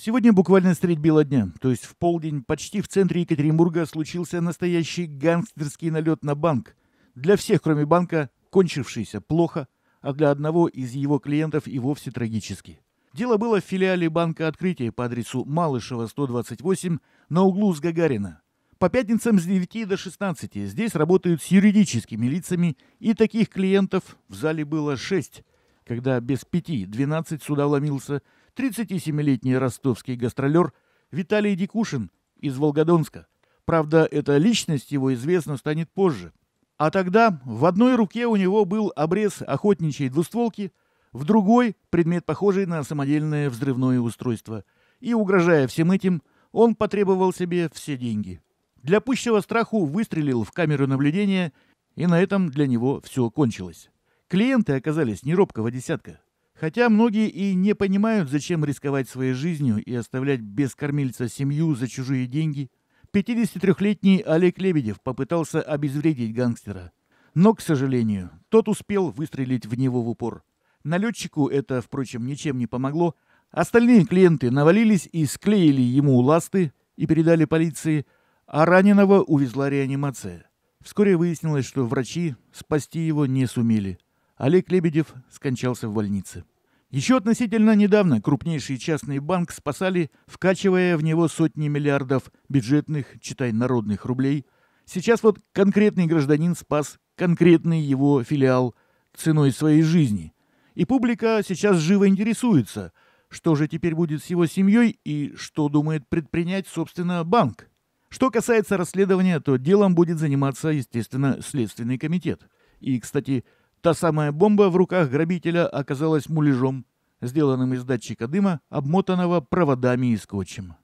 Сегодня буквально средь бела дня, то есть в полдень, почти в центре Екатеринбурга случился настоящий гангстерский налет на банк. Для всех, кроме банка, кончившийся плохо, а для одного из его клиентов и вовсе трагически. Дело было в филиале банка Открытие по адресу Малышева, 128, на углу с Гагарина. По пятницам с 9 до 16 здесь работают с юридическими лицами, и таких клиентов в зале было 6, когда без 5-12 сюда вломился – 37-летний ростовский гастролер Виталий Дикушин из Волгодонска. Правда, эта личность его известна станет позже. А тогда в одной руке у него был обрез охотничьей двустволки, в другой – предмет, похожий на самодельное взрывное устройство. И, угрожая всем этим, он потребовал себе все деньги. Для пущего страху выстрелил в камеру наблюдения, и на этом для него все кончилось. Клиенты оказались неробкого десятка. Хотя многие и не понимают, зачем рисковать своей жизнью и оставлять без кормильца семью за чужие деньги, 53-летний Олег Лебедев попытался обезвредить гангстера. Но, к сожалению, тот успел выстрелить в него в упор. Налетчику это, впрочем, ничем не помогло. Остальные клиенты навалились и склеили ему ласты и передали полиции, а раненого увезла реанимация. Вскоре выяснилось, что врачи спасти его не сумели. Олег Лебедев скончался в больнице. Еще относительно недавно крупнейший частный банк спасали, вкачивая в него сотни миллиардов бюджетных, читай, народных рублей. Сейчас вот конкретный гражданин спас конкретный его филиал ценой своей жизни. И публика сейчас живо интересуется, что же теперь будет с его семьей и что думает предпринять, собственно, банк. Что касается расследования, то делом будет заниматься, естественно, Следственный комитет. И, кстати, Та самая бомба в руках грабителя оказалась муляжом, сделанным из датчика дыма, обмотанного проводами и скотчем.